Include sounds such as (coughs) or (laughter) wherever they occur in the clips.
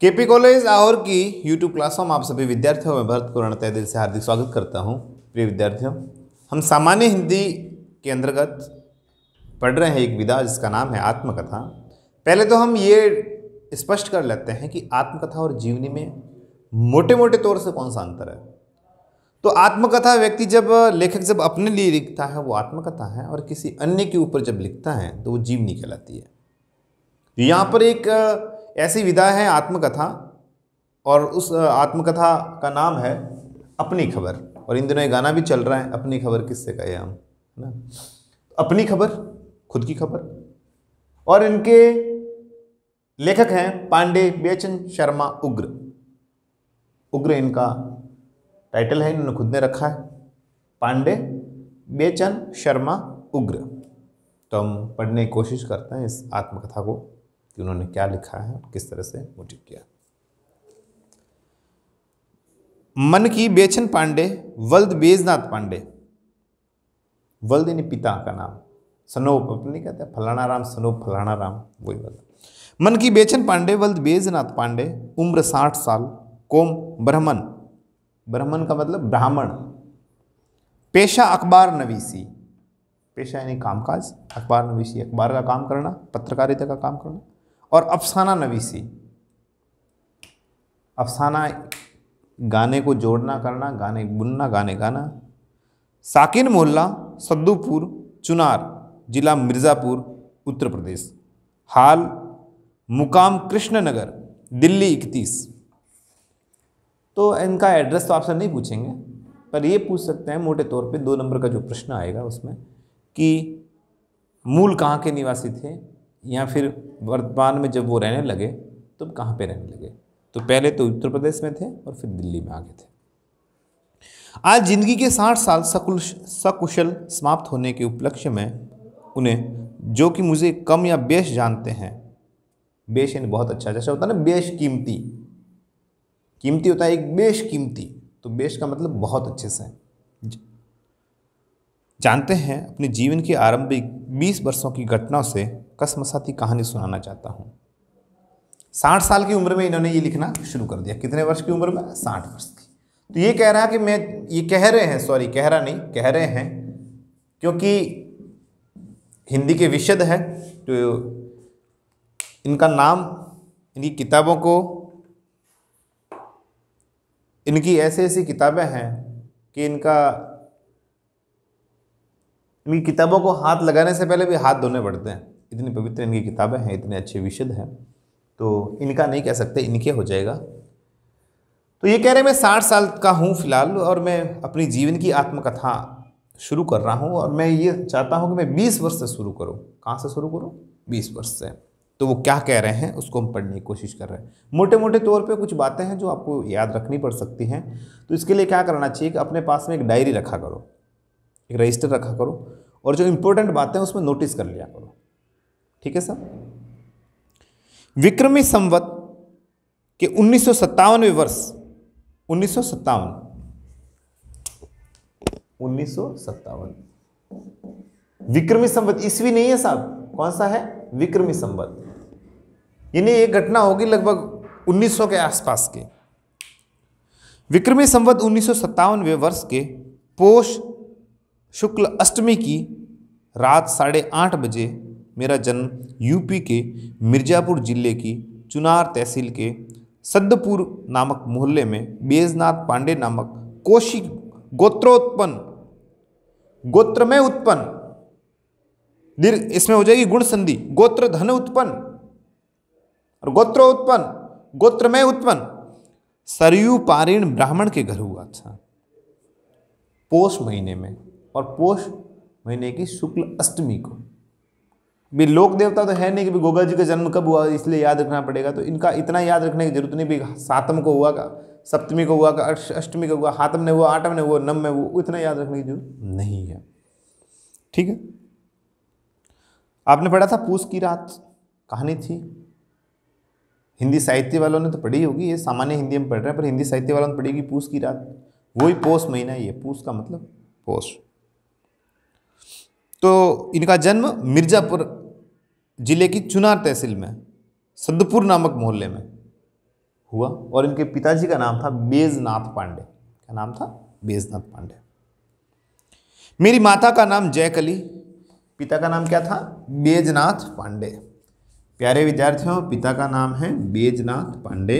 KP college और की YouTube क्लासों में आप सभी विद्यार्थियों में भरत पूर्ण तय दिल से हार्दिक स्वागत करता हूं प्रिय विद्यार्थियों हम सामान्य हिंदी के अंतर्गत पढ़ रहे हैं एक विधा जिसका नाम है आत्मकथा पहले तो हम ये स्पष्ट कर लेते हैं कि आत्मकथा और जीवनी में मोटे मोटे तौर से कौन सा अंतर है तो आत्मकथा व्यक्ति जब लेखक जब अपने लिए लिखता है वो आत्मकथा है और किसी अन्य के ऊपर जब लिखता है तो वो जीवनी कहलाती है यहाँ पर एक ऐसी विधा है आत्मकथा और उस आत्मकथा का नाम है अपनी खबर और इन दिनों ये गाना भी चल रहा है अपनी खबर किससे कहे हम है ना अपनी खबर खुद की खबर और इनके लेखक हैं पांडे बेचन शर्मा उग्र उग्र इनका टाइटल है इन्होंने खुद ने रखा है पांडे बेचन शर्मा उग्र तो हम पढ़ने की कोशिश करते हैं इस आत्मकथा को कि उन्होंने क्या लिखा है किस तरह से मोटिव किया मन की बेचन पांडे वल्द बेजनाथ पांडे वल्द यानी पिता का नाम सनोप अपने तो कहते हैं फलाना राम सनोप फलाना राम वही वल्द मन की बेचन पांडे वल्द बेजनाथ पांडे उम्र साठ साल कोम ब्राह्मण ब्राह्मण का मतलब ब्राह्मण पेशा अखबार नवीसी पेशा यानी कामकाज अखबार नवीसी अखबार का काम करना पत्रकारिता का काम करना और अफसाना नवीसी अफसाना गाने को जोड़ना करना गाने बुनना गाने गाना साकिन मोहल्ला सद्दूपुर चुनार जिला मिर्ज़ापुर उत्तर प्रदेश हाल मुकाम कृष्णनगर दिल्ली इकतीस तो इनका एड्रेस तो आपसे नहीं पूछेंगे पर ये पूछ सकते हैं मोटे तौर पे दो नंबर का जो प्रश्न आएगा उसमें कि मूल कहाँ के निवासी थे या फिर वर्तमान में जब वो रहने लगे तो कहाँ पे रहने लगे तो पहले तो उत्तर प्रदेश में थे और फिर दिल्ली में आ गए थे आज जिंदगी के साठ साल सकुल सकुशल समाप्त होने के उपलक्ष्य में उन्हें जो कि मुझे कम या बेश जानते हैं बेश यानी बहुत अच्छा जैसा होता है ना बेश कीमती कीमती होता है एक बेश कीमती तो बेश का मतलब बहुत अच्छे से जानते हैं अपने जीवन के आरंभिक 20 वर्षों की घटनाओं से कसमसाती कहानी सुनाना चाहता हूँ साठ साल की उम्र में इन्होंने ये लिखना शुरू कर दिया कितने वर्ष की उम्र में साठ वर्ष की तो ये कह रहा है कि मैं ये कह रहे हैं सॉरी कह रहा नहीं कह रहे हैं क्योंकि हिंदी के विशद है तो इनका नाम इनकी किताबों को इनकी ऐसी ऐसी किताबें हैं कि इनका इनकी किताबों को हाथ लगाने से पहले भी हाथ धोने पड़ते हैं इतनी पवित्र इनकी किताबें हैं इतने अच्छे विशद हैं तो इनका नहीं कह सकते इनके हो जाएगा तो ये कह रहे मैं साठ साल का हूँ फिलहाल और मैं अपनी जीवन की आत्मकथा शुरू कर रहा हूँ और मैं ये चाहता हूँ कि मैं बीस वर्ष से शुरू करूँ कहाँ से शुरू करूँ बीस वर्ष से तो वो क्या कह रहे हैं उसको हम पढ़ने की कोशिश कर रहे हैं मोटे मोटे तौर पे कुछ बातें हैं जो आपको याद रखनी पड़ सकती हैं तो इसके लिए क्या करना चाहिए कि अपने पास में एक डायरी रखा करो एक रजिस्टर रखा करो और जो इम्पोर्टेंट बातें हैं उसमें नोटिस कर लिया करो ठीक है सर विक्रमी संवत के उन्नीस सौ वर्ष उन्नीस सौ सत्तावन विक्रमी संवत ईस्वी नहीं है साहब कौन सा है विक्रमी संवत यानी एक घटना होगी लगभग 1900 के आसपास के विक्रमी संवत उन्नीस वर्ष के पोष शुक्ल अष्टमी की रात साढ़े आठ बजे मेरा जन्म यूपी के मिर्ज़ापुर ज़िले की चुनार तहसील के सद्दपुर नामक मोहल्ले में बेजनाथ पांडे नामक कोशी गोत्रोत्पन्न गोत्र में उत्पन्न दीर्घ इसमें हो जाएगी गुण संधि गोत्र धन उत्पन्न और उत्पन्न गोत्र में उत्पन्न सरयू पारिण ब्राह्मण के घर हुआ था पोष महीने में और पोष महीने की शुक्ल अष्टमी को भी लोक देवता तो है नहीं कि भी गोगा जी का जन्म कब हुआ इसलिए याद रखना पड़ेगा तो इनका इतना याद रखने की जरूरत नहीं भी सातम को हुआ का सप्तमी को हुआ का अष्टमी को हुआ हाथम ने हुआ आठम ने हुआ नम में हुआ इतना याद रखने की जरूरत नहीं है ठीक है आपने पढ़ा था पूस की रात कहानी थी हिंदी साहित्य वालों ने तो पढ़ी होगी ये सामान्य हिंदी में पढ़ रहे हैं पर हिंदी साहित्य वालों ने पढ़ी होगी पूस की रात वही पोष महीना ही है पूस का मतलब पोष तो इनका जन्म मिर्जापुर जिले की चुनार तहसील में सद्दपुर नामक मोहल्ले में हुआ और इनके पिताजी का नाम था बेजनाथ पांडे क्या नाम था बेजनाथ पांडे मेरी माता का नाम जयकली पिता का नाम क्या था बेजनाथ पांडे प्यारे विद्यार्थियों पिता का नाम है बेजनाथ पांडे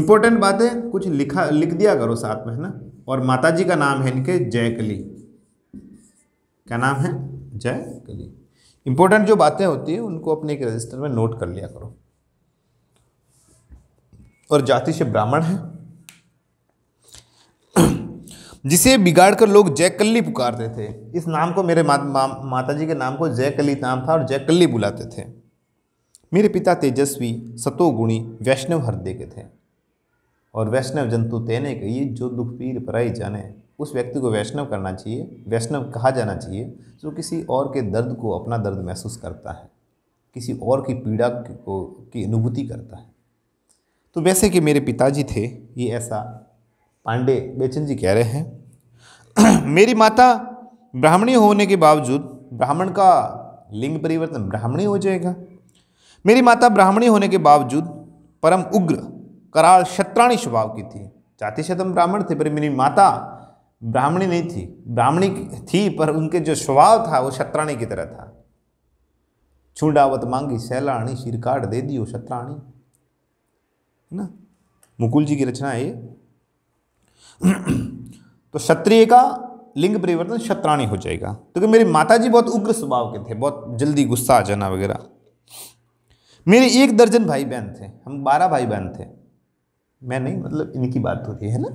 इंपॉर्टेंट बात है कुछ लिखा लिख दिया करो साथ में है ना और माताजी का नाम है इनके जयकली क्या नाम है जाए करिए इंपॉर्टेंट जो बातें होती है उनको अपने एक रजिस्टर में नोट कर लिया करो और जाति से ब्राह्मण है जिसे बिगाड़ कर लोग जयकली पुकारते थे इस नाम को मेरे मा, मा, माता जी के नाम को जयकली नाम था और जयकली बुलाते थे मेरे पिता तेजस्वी सतोगुणी वैष्णव हृदय के थे और वैष्णव जंतु तेने के जो दुख पीर पराई जाने उस व्यक्ति को वैष्णव करना चाहिए वैष्णव कहा जाना चाहिए जो किसी और के दर्द को अपना दर्द महसूस करता है किसी और की पीड़ा को की अनुभूति करता है तो वैसे कि मेरे पिताजी थे ये ऐसा पांडे बेचन जी कह रहे हैं (clears throat) मेरी माता ब्राह्मणी होने के बावजूद ब्राह्मण का लिंग परिवर्तन ब्राह्मणी हो जाएगा मेरी माता ब्राह्मणी होने के बावजूद परम उग्र कराल शत्राणी स्वभाव की थी जाति शतम ब्राह्मण थे पर मेरी माता ब्राह्मणी नहीं थी ब्राह्मणी थी पर उनके जो स्वभाव था वो शत्राणी की तरह था छूडावत मांगी सैलाणी शिरकाट दे दी वो शत्राणी है ना मुकुल जी की रचना है ये तो क्षत्रिय का लिंग परिवर्तन शत्राणी हो जाएगा तो क्योंकि मेरी माता जी बहुत उग्र स्वभाव के थे बहुत जल्दी गुस्सा आ जाना वगैरह मेरे एक दर्जन भाई बहन थे हम बारह भाई बहन थे मैं नहीं मतलब इनकी बात हो रही है ना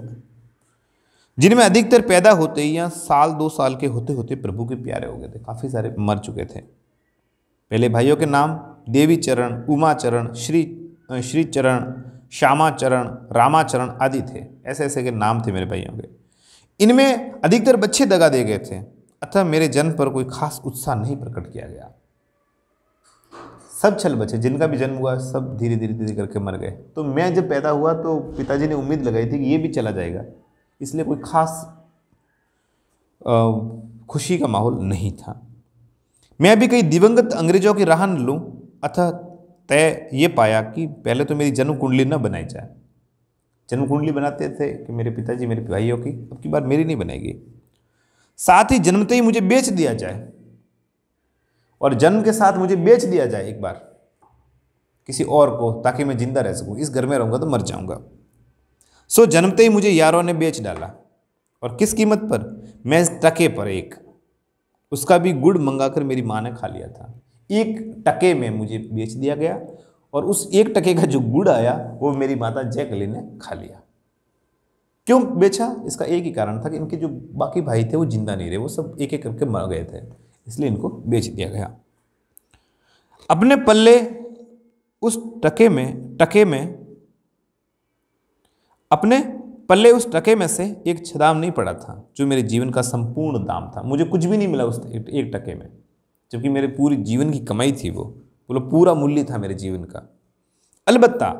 जिनमें अधिकतर पैदा होते ही या साल दो साल के होते होते प्रभु के प्यारे हो गए थे काफ़ी सारे मर चुके थे पहले भाइयों के नाम देवी चरण उमा चरण श्री श्री चरण श्यामाचरण रामाचरण आदि थे ऐसे ऐसे के नाम थे मेरे भाइयों के इनमें अधिकतर बच्चे दगा दे गए थे अतः मेरे जन्म पर कोई खास उत्साह नहीं प्रकट किया गया सब छल बचे जिनका भी जन्म हुआ सब धीरे धीरे धीरे करके मर गए तो मैं जब पैदा हुआ तो पिताजी ने उम्मीद लगाई थी कि ये भी चला जाएगा इसलिए कोई ख़ास खुशी का माहौल नहीं था मैं अभी कई दिवंगत अंग्रेजों की राह न लूँ अतः तय ये पाया कि पहले तो मेरी जन्म कुंडली न बनाई जाए जन्म कुंडली बनाते थे कि मेरे पिताजी मेरे भाइयों की अब की बार मेरी नहीं बनाएगी साथ ही जन्मते तो ही मुझे बेच दिया जाए और जन्म के साथ मुझे बेच दिया जाए एक बार किसी और को ताकि मैं ज़िंदा रह सकूँ इस घर में रहूँगा तो मर जाऊँगा सो जन्मते ही मुझे यारों ने बेच डाला और किस कीमत पर मैं टके पर एक उसका भी गुड़ मंगाकर मेरी माँ ने खा लिया था एक टके में मुझे बेच दिया गया और उस एक टके का जो गुड़ आया वो मेरी माता जैकली ने खा लिया क्यों बेचा इसका एक ही कारण था कि इनके जो बाकी भाई थे वो जिंदा नहीं रहे वो सब एक एक करके मर गए थे इसलिए इनको बेच दिया गया अपने पल्ले उस टके में टके में अपने पल्ले उस टके में से एक छदाम नहीं पड़ा था जो मेरे जीवन का संपूर्ण दाम था मुझे कुछ भी नहीं मिला उस एक टके में जबकि मेरे पूरी जीवन की कमाई थी वो बोलो पूरा मूल्य था मेरे जीवन का अलबत्ता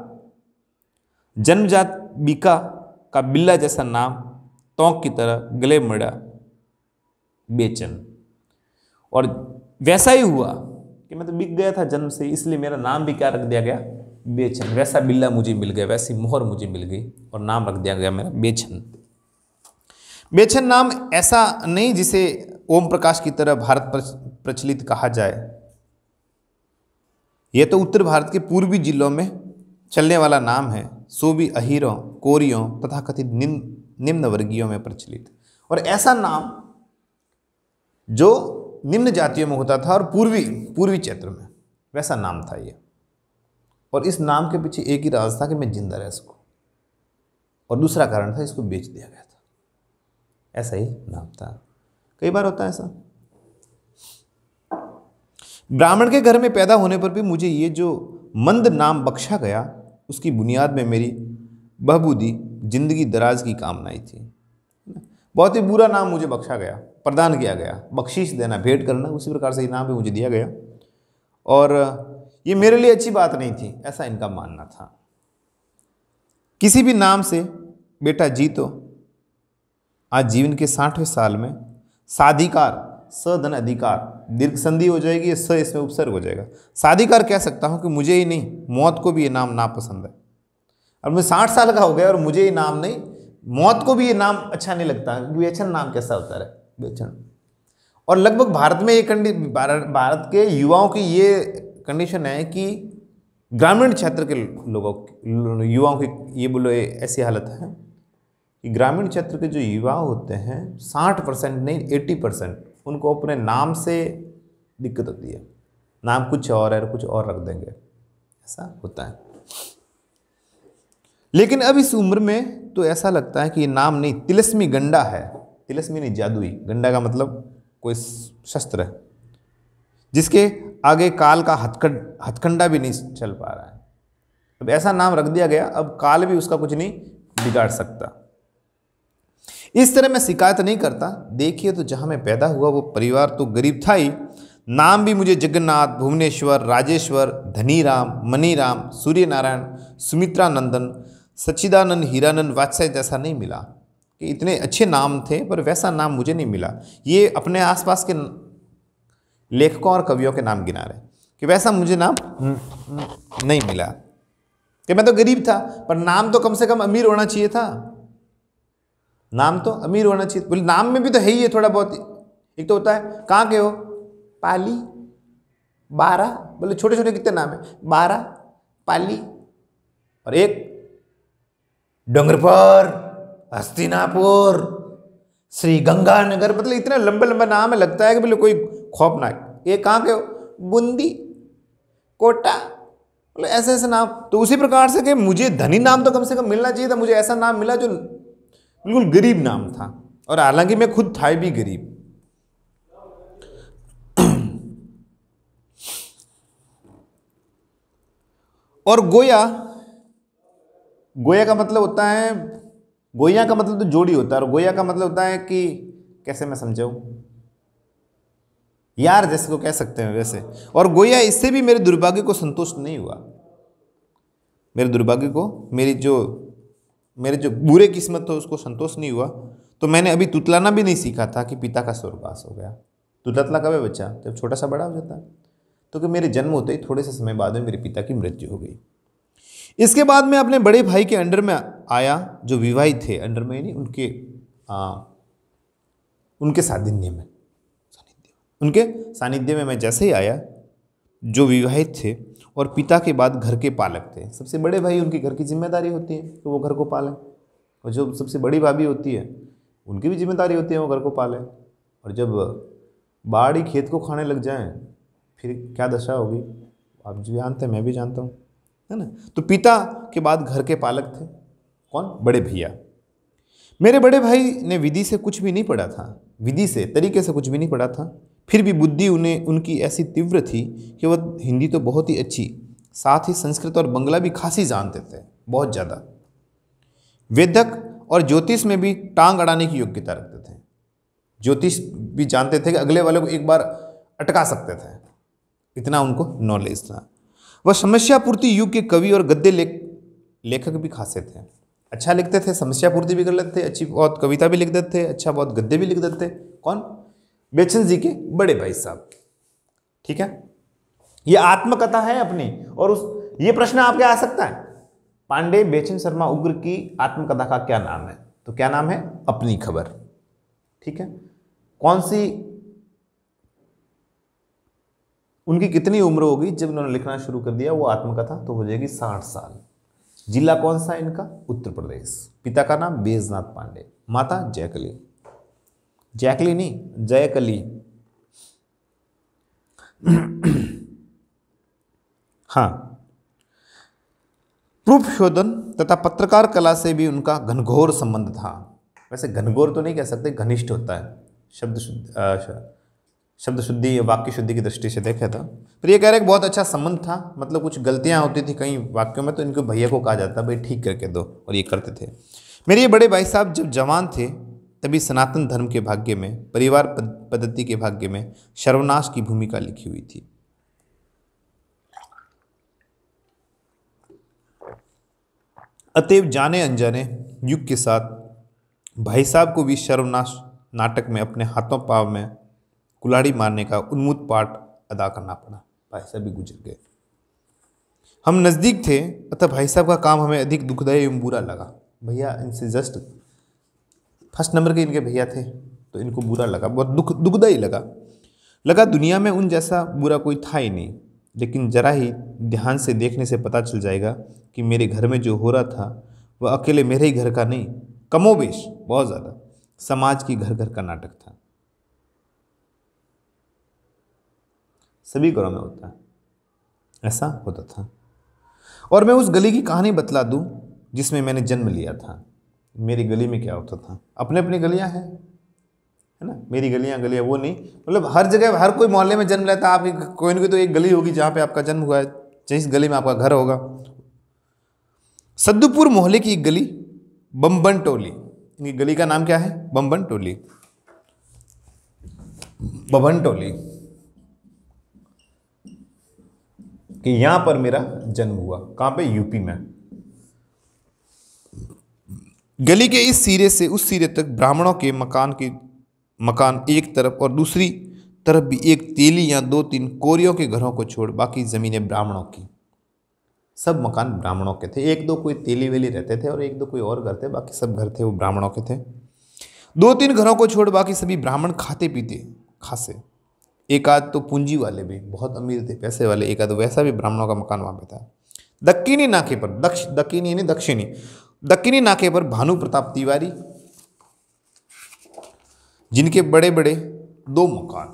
जन्मजात बीका का बिल्ला जैसा नाम तोंक की तरह गले मड़ा बेचन और वैसा ही हुआ कि मैं तो बिक गया था जन्म से इसलिए मेरा नाम भी क्या रख दिया गया बेचन वैसा बिल्ला मुझे मिल गया वैसी मोहर मुझे मिल गई और नाम रख दिया गया मेरा बेचन बेचन नाम ऐसा नहीं जिसे ओम प्रकाश की तरह भारत प्रचलित कहा जाए यह तो उत्तर भारत के पूर्वी जिलों में चलने वाला नाम है सो भी अहीरों कोरियों तथा कथित निम्न निम्न वर्गीयों में प्रचलित और ऐसा नाम जो निम्न जातियों में होता था और पूर्वी पूर्वी क्षेत्र में वैसा नाम था यह और इस नाम के पीछे एक ही राज था कि मैं जिंदा रह सकूँ और दूसरा कारण था इसको बेच दिया गया था ऐसा ही नाम था कई बार होता है ऐसा ब्राह्मण के घर में पैदा होने पर भी मुझे ये जो मंद नाम बख्शा गया उसकी बुनियाद में मेरी बहबूदी जिंदगी दराज की कामनाएं थी बहुत ही बुरा नाम मुझे बख्शा गया प्रदान किया गया बख्शीश देना भेंट करना उसी प्रकार से ये नाम भी मुझे दिया गया और ये मेरे लिए अच्छी बात नहीं थी ऐसा इनका मानना था किसी भी नाम से बेटा जीतो आज जीवन के साठवें साल में साधिकार सधन अधिकार दीर्घ संधि हो जाएगी स इसमें उपसर्ग हो जाएगा साधिकार कह सकता हूँ कि मुझे ही नहीं मौत को भी ये नाम नापसंद है और मैं साठ साल का हो गया और मुझे ये नाम नहीं मौत को भी ये नाम अच्छा नहीं लगता बेचन नाम कैसा होता है बेचन और लगभग भारत में ये कंडी भारत के युवाओं की ये कंडीशन है कि ग्रामीण क्षेत्र के लोगों युवाओं की ये बोलो ऐसी हालत है कि ग्रामीण क्षेत्र के जो युवा होते हैं साठ परसेंट नहीं एट्टी परसेंट उनको अपने नाम से दिक्कत होती है नाम कुछ और है कुछ और रख देंगे ऐसा होता है लेकिन अब इस उम्र में तो ऐसा लगता है कि ये नाम नहीं तिलस्मी गंडा है तिलस्मी नहीं जादुई गंडा का मतलब कोई शस्त्र है जिसके आगे काल का हथकंड हथकंडा भी नहीं चल पा रहा है अब ऐसा नाम रख दिया गया अब काल भी उसका कुछ नहीं बिगाड़ सकता इस तरह मैं शिकायत नहीं करता देखिए तो जहाँ मैं पैदा हुआ वो परिवार तो गरीब था ही नाम भी मुझे जगन्नाथ भुवनेश्वर राजेश्वर धनी राम मनीराम सूर्यनारायण सुमित्रा नंदन सच्चिदानंद हीरानंद वात्सय जैसा नहीं मिला कि इतने अच्छे नाम थे पर वैसा नाम मुझे नहीं मिला ये अपने आसपास के लेखकों और कवियों के नाम गिना रहे कि वैसा मुझे नाम हम्म। नहीं मिला कि मैं तो गरीब था पर नाम तो कम से कम अमीर होना चाहिए था नाम तो अमीर होना चाहिए बोले नाम में भी तो है ही है थोड़ा बहुत एक तो होता है कहाँ के हो पाली बारह बोले छोटे छोटे कितने नाम है बारह पाली और एक डोंगरपुर हस्तिनापुर श्री गंगानगर मतलब इतना लंबे लंबे नाम है लगता है कि बोले कोई खौफनाक ये कहाँ के हो बूंदी कोटा बोले मतलब ऐसे ऐसे नाम तो उसी प्रकार से कि मुझे धनी नाम तो कम से कम मिलना चाहिए था मुझे ऐसा नाम मिला जो बिल्कुल गरीब नाम था और हालांकि मैं खुद था भी गरीब (clears throat) और गोया गोया का मतलब होता है गोया का मतलब तो जोड़ी होता है और गोया का मतलब होता है कि कैसे मैं समझाऊँ यार जैसे को कह सकते हैं वैसे और गोया इससे भी मेरे दुर्भाग्य को संतुष्ट नहीं हुआ मेरे दुर्भाग्य को मेरी जो मेरे जो बुरे किस्मत थे उसको संतोष नहीं हुआ तो मैंने अभी तुतलाना भी नहीं सीखा था कि पिता का स्वर्गवास हो गया तुतला कब है बच्चा जब छोटा सा बड़ा हो जाता है तो कि मेरे जन्म होते ही थोड़े से समय बाद में मेरे पिता की मृत्यु हो गई इसके बाद मैं अपने बड़े भाई के अंडर में आया जो विवाहित थे अंडर में नहीं उनके आ, उनके साधिन्य में उनके सानिध्य में मैं जैसे ही आया जो विवाहित थे और पिता के बाद घर के पालक थे सबसे बड़े भाई उनके घर की जिम्मेदारी होती है कि तो वो घर को पालें और जो सबसे बड़ी भाभी होती है उनकी भी जिम्मेदारी होती है वो घर को पालें और जब बाढ़ ही खेत को खाने लग जाएं फिर क्या दशा होगी आप जो जानते हैं मैं भी जानता हूँ है ना तो पिता के बाद घर के पालक थे कौन बड़े भैया मेरे बड़े भाई ने विधि से कुछ भी नहीं पढ़ा था विधि से तरीके से कुछ भी नहीं पढ़ा था फिर भी बुद्धि उन्हें उनकी ऐसी तीव्र थी कि वह हिंदी तो बहुत ही अच्छी साथ ही संस्कृत और बंगला भी खासी जानते थे बहुत ज़्यादा वेदक और ज्योतिष में भी टांग अड़ाने की योग्यता रखते थे ज्योतिष भी जानते थे कि अगले वाले को एक बार अटका सकते थे इतना उनको नॉलेज था वह समस्यापूर्ति युग के कवि और गद्य लेख लेखक भी खासे थे अच्छा लिखते थे समस्यापूर्ति भी कर लेते थे अच्छी बहुत कविता भी लिख देते थे अच्छा बहुत गद्य भी लिख देते थे कौन बेचन जी के बड़े भाई साहब ठीक है ये आत्मकथा है अपनी और उस ये प्रश्न आपके आ सकता है पांडे बेचन शर्मा उग्र की आत्मकथा का क्या नाम है तो क्या नाम है अपनी खबर ठीक है कौन सी उनकी कितनी उम्र होगी जब उन्होंने लिखना शुरू कर दिया वो आत्मकथा तो हो जाएगी साठ साल जिला कौन सा है इनका उत्तर प्रदेश पिता का नाम बेजनाथ पांडे माता जयकली जैकली नहीं जयकली हाँ प्रूफ शोधन तथा पत्रकार कला से भी उनका घनघोर संबंध था वैसे घनघोर तो नहीं कह सकते घनिष्ठ होता है शब्द शुद्ध शब्द शुद्धि वाक्य शुद्धि की दृष्टि से देखे तो पर ये कह रहे बहुत अच्छा संबंध था मतलब कुछ गलतियाँ होती थी कई वाक्यों में तो इनके भैया को कहा जाता भाई ठीक करके दो और ये करते थे मेरे ये बड़े भाई साहब जब जवान थे तभी सनातन धर्म के भाग्य में परिवार पद्धति के भाग्य में सर्वनाश की भूमिका लिखी हुई थी अतएव जाने अनजाने युग के साथ भाई साहब को भी सर्वनाश नाटक में अपने हाथों पाव में कुलाड़ी मारने का उन्मुद पाठ अदा करना पड़ा भाई साहब भी गुजर गए हम नज़दीक थे अतः भाई साहब का काम हमें अधिक दुखदायी एवं बुरा लगा भैया इनसे जस्ट फर्स्ट नंबर के इनके भैया थे तो इनको बुरा लगा बहुत दुख दुखदाई लगा लगा दुनिया में उन जैसा बुरा कोई था ही नहीं लेकिन ज़रा ही ध्यान से देखने से पता चल जाएगा कि मेरे घर में जो हो रहा था वह अकेले मेरे ही घर का नहीं कमोबेश बहुत ज़्यादा समाज की घर घर का नाटक था सभी घरों में होता है ऐसा होता था और मैं उस गली की कहानी बतला दूं जिसमें मैंने जन्म लिया था मेरी गली में क्या होता था अपने अपनी गलियां हैं है ना मेरी गलियां गलियां वो नहीं मतलब हर जगह हर कोई मोहल्ले में जन्म लेता है आपकी कोई ना कोई तो एक गली होगी जहाँ पे आपका जन्म हुआ है जिस गली में आपका घर होगा सद्दूपुर मोहल्ले की एक गली बम्बन टोली इनकी गली का नाम क्या है बम्बन टोली बबन टोली कि यहाँ पर मेरा जन्म हुआ कहाँ पे यूपी में गली के इस सिरे से उस सिरे तक ब्राह्मणों के मकान की मकान एक तरफ और दूसरी तरफ भी एक तेली या दो तीन कोरियों के घरों को छोड़ बाकी ज़मीनें ब्राह्मणों की सब मकान ब्राह्मणों के थे एक दो कोई तेली वेली रहते थे और एक दो कोई और घर थे बाकी सब घर थे वो ब्राह्मणों के थे दो तीन घरों को छोड़ बाकी सभी ब्राह्मण खाते पीते खासे एक आध तो पूंजी वाले भी बहुत अमीर थे पैसे वाले एक आध वैसा भी ब्राह्मणों का मकान वहाँ पे था दक्षिणी नाके पर दक्ष दक्षिणी यानी दक्षिणी दक्किनी नाके पर भानु प्रताप तिवारी जिनके बड़े बड़े दो मकान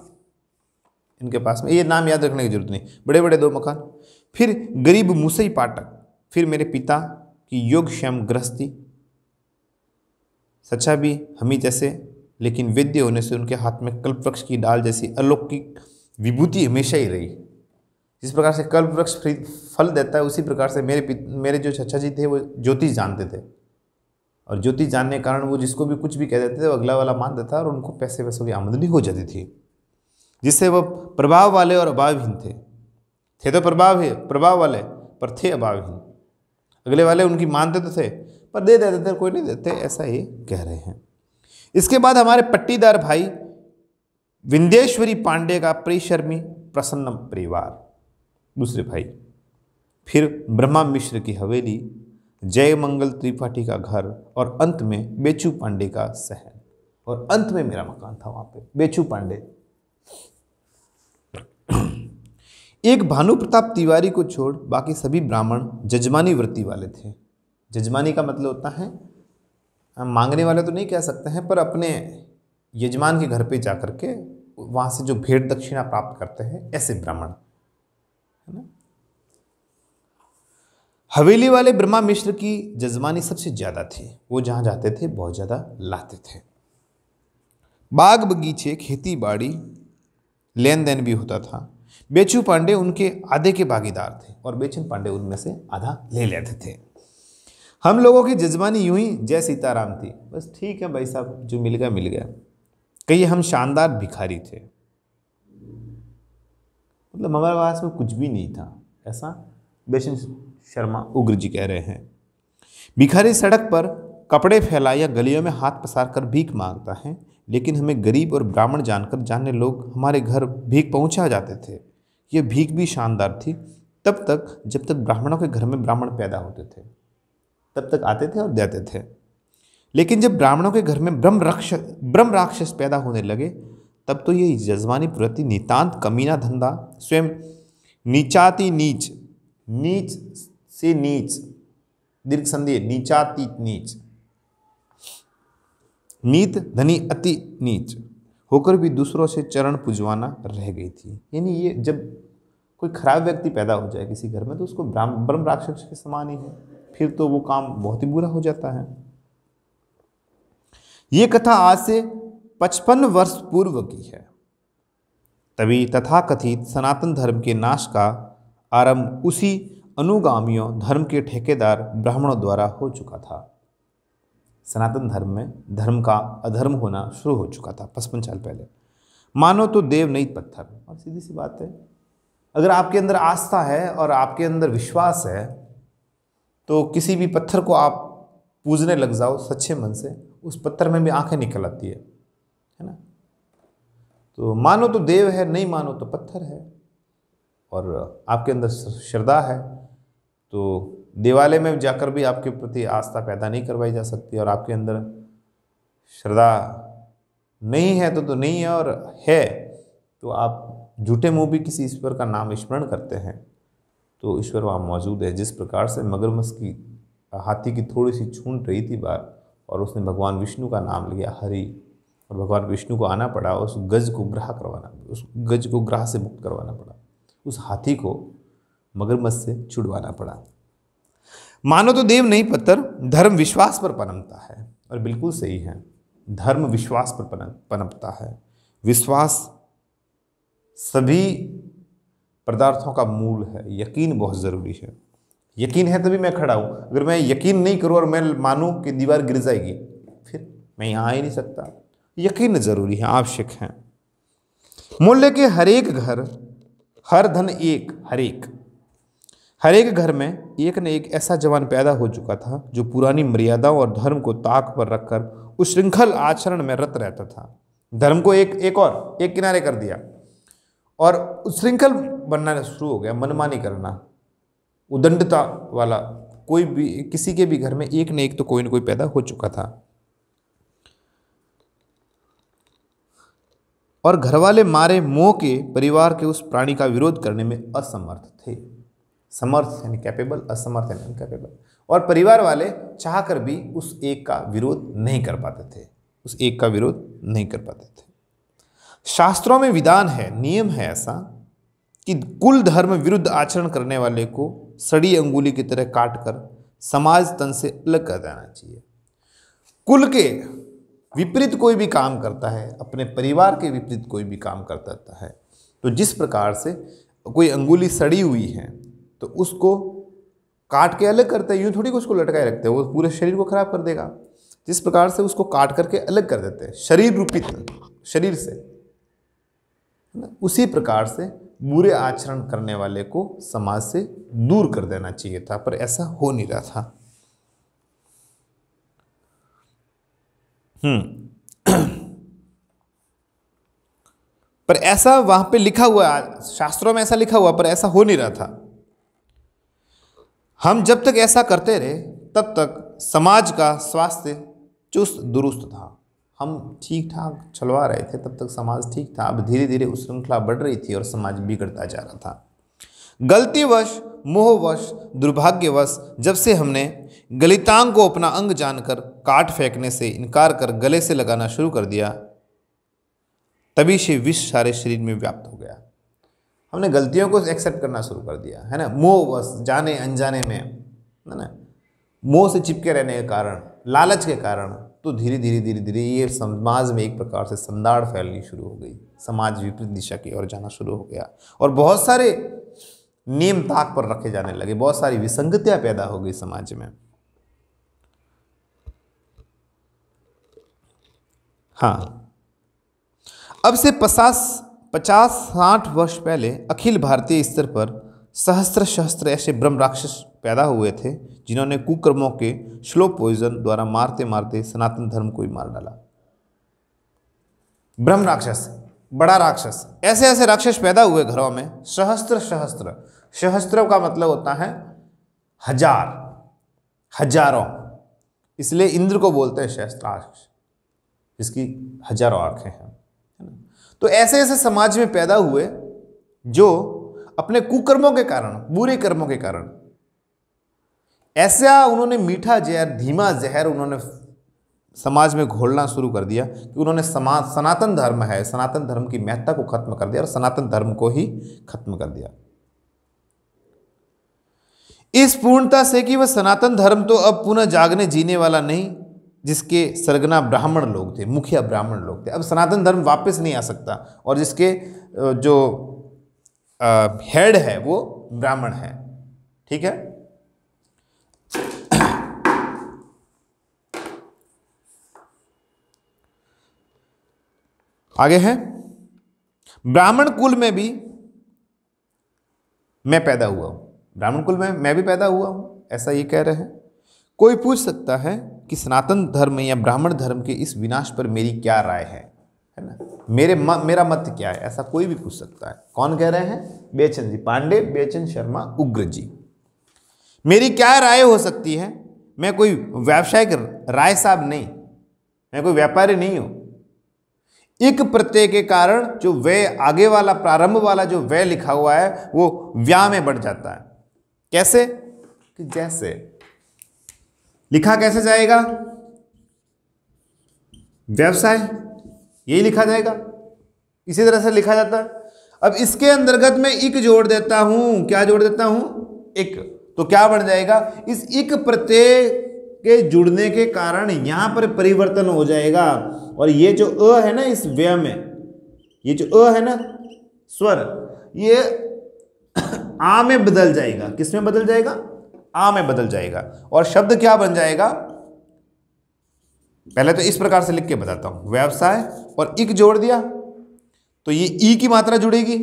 इनके पास में ये नाम याद रखने की जरूरत नहीं बड़े बड़े दो मकान फिर गरीब मुसई पाठक फिर मेरे पिता की योग श्याम गृहस्थी सच्चा भी हमी जैसे लेकिन वैद्य होने से उनके हाथ में कल्पवृक्ष की डाल जैसी अलौकिक विभूति हमेशा ही रही जिस प्रकार से कल्प वृक्ष फल देता है उसी प्रकार से मेरे मेरे जो चाचा जी थे वो ज्योतिष जानते थे और ज्योतिष जानने के कारण वो जिसको भी कुछ भी कह देते थे वो अगला वाला मान देता और उनको पैसे वैसों की आमदनी हो जाती थी जिससे वह प्रभाव वाले और अभावहीन थे थे तो प्रभाव ही प्रभाव वाले पर थे अभावहीन अगले वाले उनकी मानते तो थे पर दे देते थे कोई नहीं देते ऐसा ही कह रहे हैं इसके बाद हमारे पट्टीदार भाई विंदेश्वरी पांडे का प्रियशर्मी प्रसन्न परिवार दूसरे भाई फिर ब्रह्मा मिश्र की हवेली जयमंगल त्रिपाठी का घर और अंत में बेचू पांडे का सहन और अंत में मेरा मकान था वहाँ पे बेचू पांडे एक भानु प्रताप तिवारी को छोड़ बाकी सभी ब्राह्मण जजमानी वृत्ति वाले थे जजमानी का मतलब होता है हम मांगने वाले तो नहीं कह सकते हैं पर अपने यजमान के घर पे जाकर के वहाँ से जो भेंट दक्षिणा प्राप्त करते हैं ऐसे ब्राह्मण है ना हवेली वाले ब्रह्मा मिश्र की जजमानी सबसे ज़्यादा थी वो जहां जाते थे बहुत ज़्यादा लाते थे बाग बगीचे खेती बाड़ी लेन देन भी होता था बेचू पांडे उनके आधे के भागीदार थे और बेचन पांडे उनमें से आधा ले लेते थे हम लोगों की जजमानी यूं ही जय सीताराम थी बस ठीक है भाई साहब जो मिल गया मिल गया कई हम शानदार भिखारी थे मतलब हमारे पास में कुछ भी नहीं था ऐसा बेशन शर्मा उग्र जी कह रहे हैं भिखारी सड़क पर कपड़े फैला या गलियों में हाथ पसार कर भीख मांगता है लेकिन हमें गरीब और ब्राह्मण जानकर जानने लोग हमारे घर भीख पहुंचा जाते थे ये भीख भी शानदार थी तब तक जब तक ब्राह्मणों के घर में ब्राह्मण पैदा होते थे तब तक आते थे और देते थे लेकिन जब ब्राह्मणों के घर में ब्रह्म राक्षस ब्रह्म राक्षस पैदा होने लगे तब तो ये जज्बानी प्रवृत्ति नितांत कमीना धंधा स्वयं नीचाति नीच नीच से नीच दीर्घ संधि नीचाती नीच नीत धनी अति नीच होकर भी दूसरों से चरण पुजवाना रह गई थी यानी ये जब कोई खराब व्यक्ति पैदा हो जाए किसी घर में तो उसको ब्रह्म राक्षस के समान ही है फिर तो वो काम बहुत ही बुरा हो जाता है ये कथा आज से पचपन वर्ष पूर्व की है तभी तथाकथित सनातन धर्म के नाश का आरंभ उसी अनुगामियों धर्म के ठेकेदार ब्राह्मणों द्वारा हो चुका था सनातन धर्म में धर्म का अधर्म होना शुरू हो चुका था पचपन साल पहले मानो तो देव नहीं पत्थर और सीधी सी बात है अगर आपके अंदर आस्था है और आपके अंदर विश्वास है तो किसी भी पत्थर को आप पूजने लग जाओ सच्चे मन से उस पत्थर में भी आंखें निकल आती है है ना तो मानो तो देव है नहीं मानो तो पत्थर है और आपके अंदर श्रद्धा है तो देवालय में जाकर भी आपके प्रति आस्था पैदा नहीं करवाई जा सकती और आपके अंदर श्रद्धा नहीं है तो तो नहीं है और है तो आप झूठे मुंह भी किसी ईश्वर का नाम स्मरण करते हैं तो ईश्वर वहाँ मौजूद है जिस प्रकार से मगरमस की हाथी की थोड़ी सी छूट रही थी बार और उसने भगवान विष्णु का नाम लिया हरी और भगवान विष्णु को आना पड़ा उस गज को ग्रह करवाना उस गज को ग्रह से मुक्त करवाना पड़ा उस हाथी को मगरमच्छ से छुड़वाना पड़ा मानो तो देव नहीं पत्थर धर्म विश्वास पर पनपता है और बिल्कुल सही है धर्म विश्वास पर पनपता है विश्वास सभी पदार्थों का मूल है यकीन बहुत ज़रूरी है यकीन है तभी मैं खड़ा हूँ अगर मैं यकीन नहीं करूँ और मैं मानूँ कि दीवार गिर जाएगी फिर मैं यहाँ आ ही नहीं सकता यकीन ज़रूरी है आवश्यक हैं मूल्य के हरेक घर हर धन एक हरेक हरेक घर में एक न एक ऐसा जवान पैदा हो चुका था जो पुरानी मर्यादाओं और धर्म को ताक पर रखकर उस श्रृंखल आचरण में रत रहता था धर्म को एक एक और एक किनारे कर दिया और श्रृंखल बनना शुरू हो गया मनमानी करना उदंडता वाला कोई भी किसी के भी घर में एक न एक तो कोई ना कोई पैदा हो चुका था और घरवाले मारे मोह के परिवार के उस प्राणी का विरोध करने में असमर्थ थे समर्थ यानी कैपेबल असमर्थ यानी अनकैपेबल और परिवार वाले चाह कर भी उस एक का विरोध नहीं कर पाते थे उस एक का विरोध नहीं कर पाते थे शास्त्रों में विधान है नियम है ऐसा कि कुल धर्म विरुद्ध आचरण करने वाले को सड़ी अंगुली की तरह काट कर समाज तन से अलग कर देना चाहिए कुल के विपरीत कोई भी काम करता है अपने परिवार के विपरीत कोई भी काम करता है तो जिस प्रकार से कोई अंगुली सड़ी हुई है तो उसको काट के अलग करते हैं यूँ थोड़ी को उसको लटकाए रखते हैं वो पूरे शरीर को खराब कर देगा जिस प्रकार से उसको काट करके अलग कर देते हैं शरीर रूपित शरीर से उसी प्रकार से बुरे आचरण करने वाले को समाज से दूर कर देना चाहिए था पर ऐसा हो नहीं रहा था हम्म। (clears throat) पर ऐसा वहां पे लिखा हुआ शास्त्रों में ऐसा लिखा हुआ पर ऐसा हो नहीं रहा था हम जब तक ऐसा करते रहे तब तक समाज का स्वास्थ्य चुस्त दुरुस्त था हम ठीक ठाक चलवा रहे थे तब तक समाज ठीक था अब धीरे धीरे उस श्रृंखला बढ़ रही थी और समाज बिगड़ता जा रहा था गलतीवश मोहवश दुर्भाग्यवश जब से हमने गलितांग को अपना अंग जानकर काट फेंकने से इनकार कर गले से लगाना शुरू कर दिया तभी से विष सारे शरीर में व्याप्त हो गया हमने गलतियों को एक्सेप्ट करना शुरू कर दिया है ना मोह बस जाने अनजाने में है ना मोह से चिपके रहने के कारण लालच के कारण तो धीरे धीरे धीरे धीरे ये समाज में एक प्रकार से संदाड़ फैलनी शुरू हो गई समाज विपरीत दिशा की ओर जाना शुरू हो गया और बहुत सारे नियम ताक पर रखे जाने लगे बहुत सारी विसंगतियाँ पैदा हो गई समाज में हाँ अब से पचास पचास साठ वर्ष पहले अखिल भारतीय स्तर पर सहस्त्र सहस्त्र ऐसे ब्रह्म राक्षस पैदा हुए थे जिन्होंने कुकर्मों के स्लो पॉइजन द्वारा मारते मारते सनातन धर्म को ही मार डाला ब्रह्म राक्षस बड़ा राक्षस ऐसे ऐसे राक्षस पैदा हुए घरों में सहस्त्र सहस्त्र सहस्त्रों का मतलब होता है हजार हजारों इसलिए इंद्र को बोलते हैं सहस्त्राक्ष जिसकी हजारों आंखें हैं है ना तो ऐसे ऐसे समाज में पैदा हुए जो अपने कुकर्मों के कारण बुरे कर्मों के कारण ऐसा उन्होंने मीठा जहर धीमा जहर उन्होंने समाज में घोलना शुरू कर दिया कि उन्होंने समाज सनातन धर्म है सनातन धर्म की महत्ता को खत्म कर दिया और सनातन धर्म को ही खत्म कर दिया इस पूर्णता से कि वह सनातन धर्म तो अब पुनः जागने जीने वाला नहीं जिसके सरगना ब्राह्मण लोग थे मुखिया ब्राह्मण लोग थे अब सनातन धर्म वापस नहीं आ सकता और जिसके जो हेड है वो ब्राह्मण है ठीक है आगे है ब्राह्मण कुल में भी मैं पैदा हुआ हूं ब्राह्मण कुल में मैं भी पैदा हुआ हूं ऐसा ये कह रहे हैं कोई पूछ सकता है कि सनातन धर्म या ब्राह्मण धर्म के इस विनाश पर मेरी क्या राय है है ना मेरे म, मेरा मत क्या है ऐसा कोई भी पूछ सकता है कौन कह रहे हैं बेचन जी पांडे बेचन शर्मा उग्र जी मेरी क्या राय हो सकती है मैं कोई व्यावसायिक राय साहब नहीं मैं कोई व्यापारी नहीं हूं एक प्रत्यय के कारण जो व्यय आगे वाला प्रारंभ वाला जो व्यय लिखा हुआ है वो व्या में बढ़ जाता है कैसे कि जैसे लिखा कैसे जाएगा व्यवसाय यही लिखा जाएगा इसी तरह से लिखा जाता है अब इसके अंतर्गत मैं एक जोड़ देता हूं क्या जोड़ देता हूं एक तो क्या बन जाएगा इस एक प्रत्यय के जुड़ने के कारण यहां पर परिवर्तन हो जाएगा और ये जो अ है ना इस व्यय में ये जो अ है ना स्वर ये (coughs) आ में बदल जाएगा किसमें बदल जाएगा आ में बदल जाएगा और शब्द क्या बन जाएगा पहले तो इस प्रकार से लिख के बताता हूं व्यवसाय और इक जोड़ दिया तो ये ई की मात्रा जुड़ेगी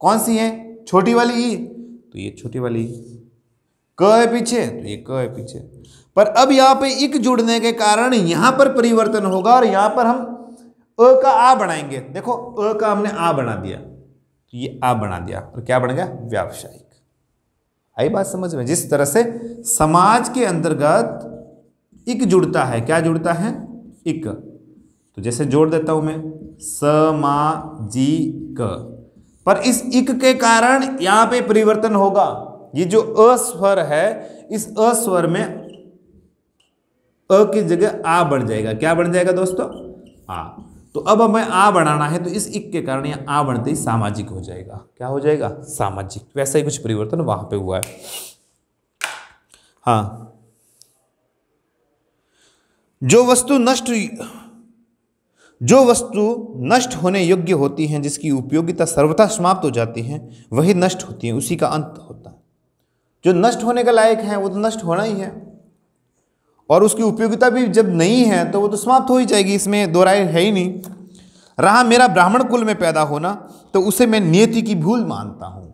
कौन सी है छोटी वाली ई तो ये छोटी वाली ई क है पीछे तो ये क है पीछे पर अब यहां पे इक जुड़ने के कारण यहां पर परिवर्तन होगा और यहां पर हम अ का आ बनाएंगे देखो अ का हमने आ बना दिया तो ये आ बना दिया और क्या बन गया व्यावसायिक आई बात समझ में जिस तरह से समाज के अंतर्गत इक जुड़ता है क्या जुड़ता है इक तो जैसे जोड़ देता हूं मैं समाजिक पर इस इक के कारण यहां पे परिवर्तन होगा ये जो अस्वर है इस अस्वर में अ की जगह आ बढ़ जाएगा क्या बढ़ जाएगा दोस्तों आ तो अब हमें आ बढ़ाना है तो इस इक के कारण यहाँ आ बढ़ते ही सामाजिक हो जाएगा क्या हो जाएगा सामाजिक तो वैसा ही कुछ परिवर्तन वहां पे हुआ है हाँ जो वस्तु नष्ट जो वस्तु नष्ट होने योग्य होती हैं जिसकी उपयोगिता सर्वथा समाप्त हो जाती है वही नष्ट होती है उसी का अंत होता है जो नष्ट होने का लायक है वो तो नष्ट होना ही है और उसकी उपयोगिता भी जब नहीं है तो वो तो समाप्त हो ही जाएगी इसमें दो राय है ही नहीं रहा मेरा ब्राह्मण कुल में पैदा होना तो उसे मैं नियति की भूल मानता हूँ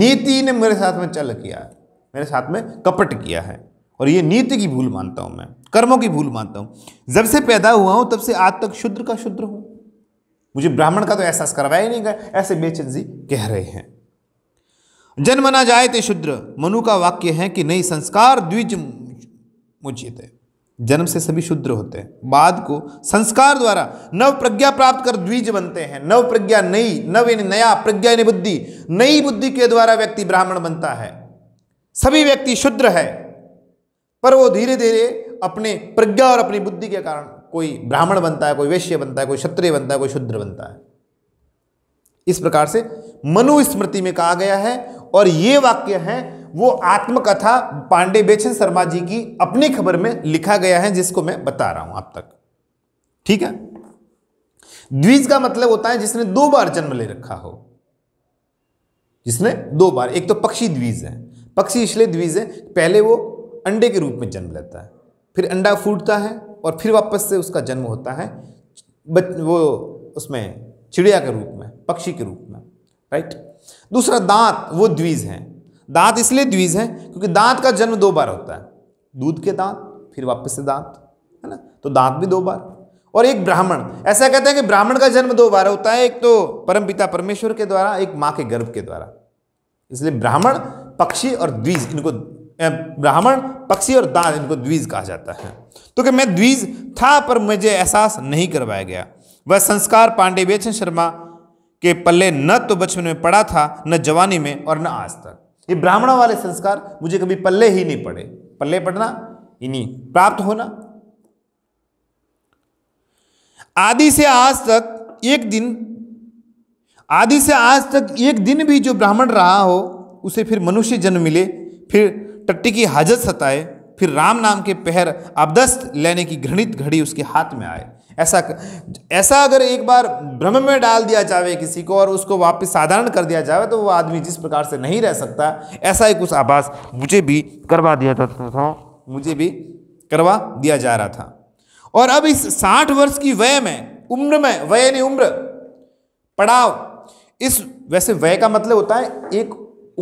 नीति ने मेरे साथ में चल किया है मेरे साथ में कपट किया है और ये नीति की भूल मानता हूँ मैं कर्मों की भूल मानता हूँ जब से पैदा हुआ हूँ तब से आज तक शुद्र का शुद्र हूँ मुझे ब्राह्मण का तो एहसास करवाया ही नहीं गया ऐसे बेचन जी कह रहे हैं ना जाए थे शुद्र मनु का वाक्य है कि नई संस्कार द्विज मुचित है जन्म से सभी शुद्र होते हैं बाद को संस्कार द्वारा नव प्रज्ञा प्राप्त कर द्विज बनते हैं नव प्रज्ञा नई नव यानी नया प्रज्ञा यानी बुद्धि नई बुद्धि के द्वारा व्यक्ति ब्राह्मण बनता है सभी व्यक्ति शुद्र है पर वो धीरे धीरे अपने प्रज्ञा और अपनी बुद्धि के कारण कोई ब्राह्मण बनता है कोई वैश्य बनता है कोई क्षत्रिय बनता है कोई शुद्र बनता है इस प्रकार से मनुस्मृति में कहा गया है और ये वाक्य हैं वो आत्मकथा पांडे बेचन शर्मा जी की अपनी खबर में लिखा गया है जिसको मैं बता रहा हूं आप तक ठीक है द्विज का मतलब होता है जिसने दो बार जन्म ले रखा हो जिसने दो बार एक तो पक्षी द्विज है पक्षी इसलिए द्विज है पहले वो अंडे के रूप में जन्म लेता है फिर अंडा फूटता है और फिर वापस से उसका जन्म होता है वो उसमें चिड़िया के रूप में पक्षी के रूप में राइट दूसरा दांत वो द्विज हैं दांत इसलिए द्विज है क्योंकि दांत का जन्म दो बार होता है दूध के दांत फिर वापस से दांत है ना तो दांत भी दो बार और एक ब्राह्मण ऐसा कहते हैं कि ब्राह्मण का जन्म दो बार होता है एक तो परम पिता परमेश्वर के द्वारा एक माँ के गर्भ के द्वारा इसलिए ब्राह्मण पक्षी और द्विज इनको ब्राह्मण पक्षी और दांत इनको द्विज कहा जाता है तो कि मैं द्विज था पर मुझे एहसास नहीं करवाया गया वह संस्कार पांडे बेचन शर्मा के पल्ले न तो बचपन में पड़ा था न जवानी में और न आज तक ये ब्राह्मणों वाले संस्कार मुझे कभी पल्ले ही नहीं पड़े पल्ले पड़ना इन्हीं प्राप्त होना आदि से आज तक एक दिन आदि से आज तक एक दिन भी जो ब्राह्मण रहा हो उसे फिर मनुष्य जन्म मिले फिर टट्टी की हाजत सताए फिर राम नाम के पहर अबदस्त लेने की घृणित घड़ी उसके हाथ में आए ऐसा ऐसा अगर एक बार भ्रम में डाल दिया जावे किसी को और उसको वापस साधारण कर दिया जाए तो वो आदमी जिस प्रकार से नहीं रह सकता ऐसा ही कुछ आभास मुझे भी करवा दिया जाता था मुझे भी करवा दिया जा रहा था और अब इस साठ वर्ष की वय में उम्र में वय नहीं उम्र पड़ाव इस वैसे वय का मतलब होता है एक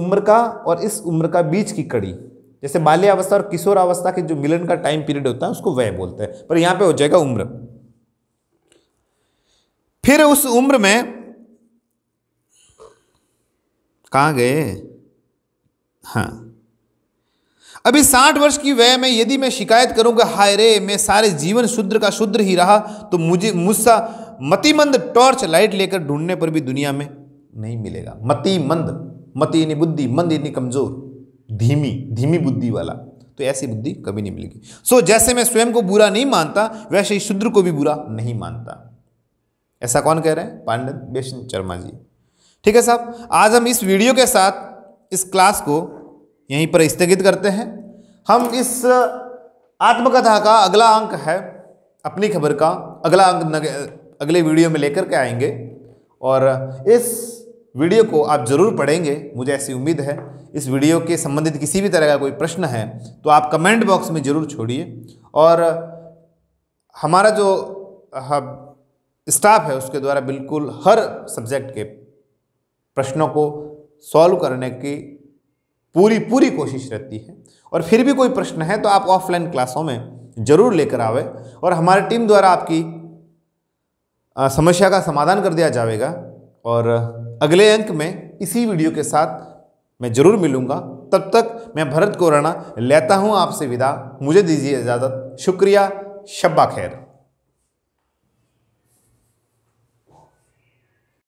उम्र का और इस उम्र का बीच की कड़ी जैसे बाल्यावस्था और किशोरावस्था के जो मिलन का टाइम पीरियड होता है उसको वय बोलते हैं पर यहाँ पे हो जाएगा उम्र फिर उस उम्र में कहाँ गए हाँ अभी साठ वर्ष की व्यय में यदि मैं शिकायत करूंगा हाय रे मैं सारे जीवन शुद्र का शुद्र ही रहा तो मुझे मुझसा मतिमंद टॉर्च लाइट लेकर ढूंढने पर भी दुनिया में नहीं मिलेगा मतिमंद मत यानी बुद्धि मंद यानी कमजोर धीमी धीमी बुद्धि वाला तो ऐसी बुद्धि कभी नहीं मिलेगी सो so, जैसे मैं स्वयं को बुरा नहीं मानता वैसे ही शुद्र को भी बुरा नहीं मानता ऐसा कौन कह रहे हैं पांडन बेशन शर्मा जी ठीक है साहब आज हम इस वीडियो के साथ इस क्लास को यहीं पर स्थगित करते हैं हम इस आत्मकथा का अगला अंक है अपनी खबर का अगला अंक अगले वीडियो में लेकर के आएंगे और इस वीडियो को आप ज़रूर पढ़ेंगे मुझे ऐसी उम्मीद है इस वीडियो के संबंधित किसी भी तरह का कोई प्रश्न है तो आप कमेंट बॉक्स में ज़रूर छोड़िए और हमारा जो स्टाफ है उसके द्वारा बिल्कुल हर सब्जेक्ट के प्रश्नों को सॉल्व करने की पूरी पूरी कोशिश रहती है और फिर भी कोई प्रश्न है तो आप ऑफलाइन क्लासों में ज़रूर लेकर आवे और हमारी टीम द्वारा आपकी समस्या का समाधान कर दिया जाएगा और अगले अंक में इसी वीडियो के साथ मैं ज़रूर मिलूँगा तब तक मैं भरत को राणा लेता हूँ आपसे विदा मुझे दीजिए इजाज़त शुक्रिया शब्बा खैर